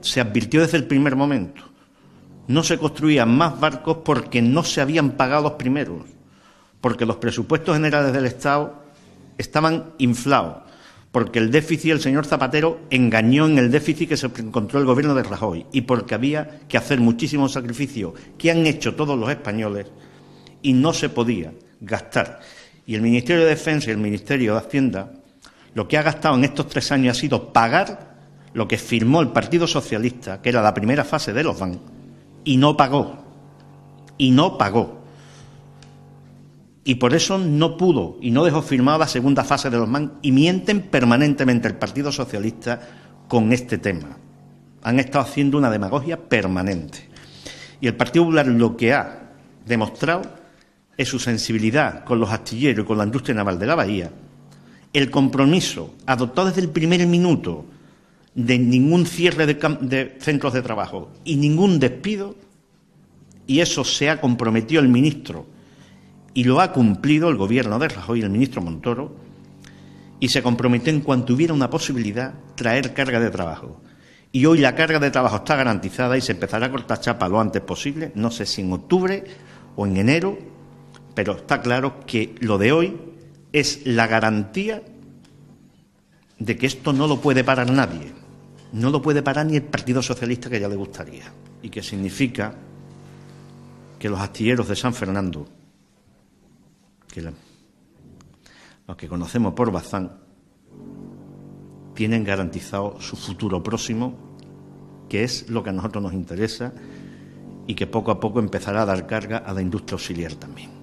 se advirtió desde el primer momento. No se construían más barcos porque no se habían pagado los primeros, porque los presupuestos generales del Estado estaban inflados, porque el déficit, el señor Zapatero engañó en el déficit que se encontró el gobierno de Rajoy y porque había que hacer muchísimos sacrificios que han hecho todos los españoles y no se podía gastar. Y el Ministerio de Defensa y el Ministerio de Hacienda lo que ha gastado en estos tres años ha sido pagar lo que firmó el Partido Socialista, que era la primera fase de los bancos... y no pagó. Y no pagó. Y por eso no pudo y no dejó firmada la segunda fase de los man, y mienten permanentemente el Partido Socialista con este tema. Han estado haciendo una demagogia permanente. Y el Partido Popular lo que ha demostrado es su sensibilidad con los astilleros y con la industria naval de la Bahía, el compromiso adoptado desde el primer minuto de ningún cierre de, centros de trabajo y ningún despido, y eso se ha comprometido el ministro y lo ha cumplido el gobierno de Rajoy y el ministro Montoro, y se comprometió en cuanto hubiera una posibilidad traer carga de trabajo. Y hoy la carga de trabajo está garantizada y se empezará a cortar chapa lo antes posible, no sé si en octubre o en enero, pero está claro que lo de hoy es la garantía de que esto no lo puede parar nadie no lo puede parar ni el Partido Socialista que ya le gustaría, y que significa que los astilleros de San Fernando, los que conocemos por Bazán, tienen garantizado su futuro próximo, que es lo que a nosotros nos interesa, y que poco a poco empezará a dar carga a la industria auxiliar también.